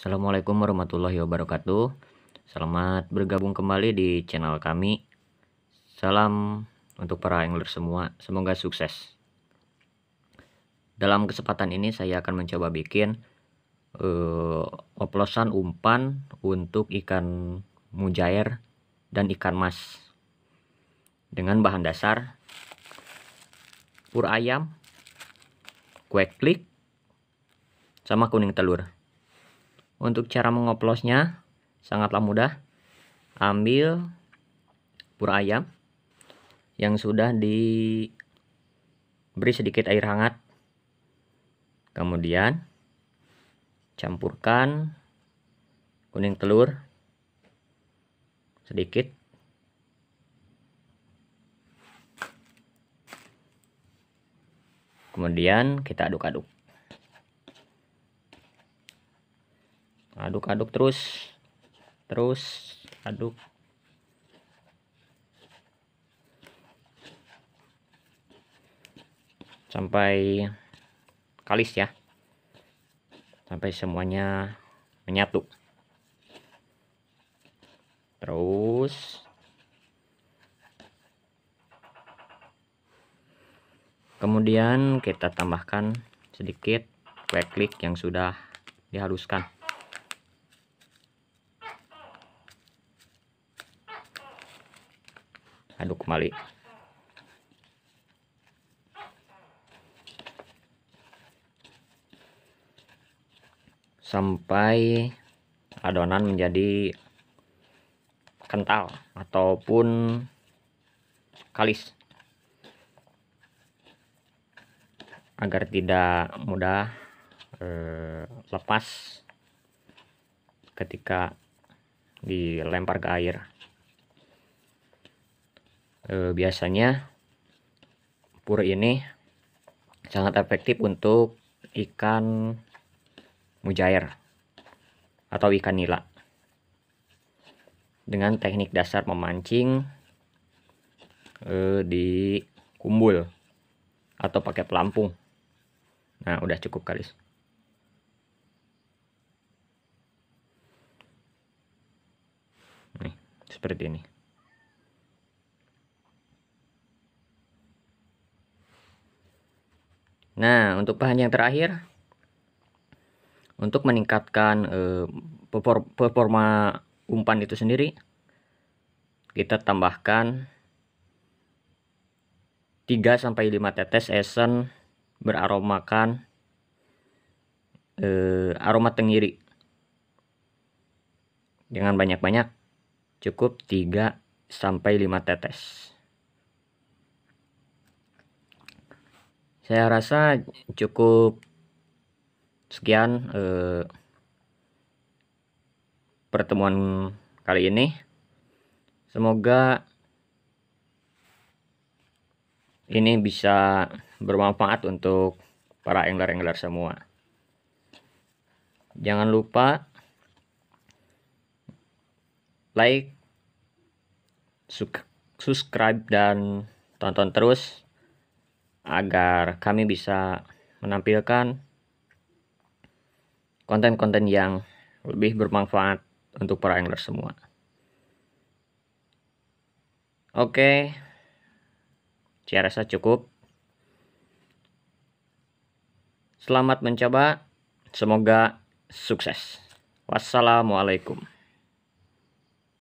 Assalamualaikum warahmatullahi wabarakatuh. Selamat bergabung kembali di channel kami. Salam untuk para angler semua. Semoga sukses. Dalam kesempatan ini saya akan mencoba bikin uh, oplosan umpan untuk ikan mujair dan ikan mas dengan bahan dasar pur ayam, kue klik, sama kuning telur. Untuk cara mengoplosnya sangatlah mudah. Ambil pura ayam yang sudah diberi sedikit air hangat. Kemudian campurkan kuning telur sedikit kemudian kita aduk-aduk aduk-aduk terus terus aduk sampai kalis ya sampai semuanya menyatu terus kemudian kita tambahkan sedikit kue klik yang sudah dihaluskan aduk kembali sampai adonan menjadi kental ataupun kalis agar tidak mudah eh, lepas ketika dilempar ke air e, biasanya pur ini sangat efektif untuk ikan mujair atau ikan nila dengan teknik dasar memancing e, eh, di kumbul atau pakai pelampung nah udah cukup kalis. nih seperti ini Nah, untuk bahan yang terakhir untuk meningkatkan eh, performa umpan itu sendiri kita tambahkan 3 5 tetes esen beraromakan eh, aroma tenggiri. Jangan banyak-banyak, cukup 3 5 tetes. saya rasa cukup sekian eh, pertemuan kali ini semoga ini bisa bermanfaat untuk para angler-angler semua jangan lupa like subscribe dan tonton terus agar kami bisa menampilkan konten-konten yang lebih bermanfaat untuk para angler semua. Oke, saya rasa cukup. Selamat mencoba, semoga sukses. Wassalamualaikum.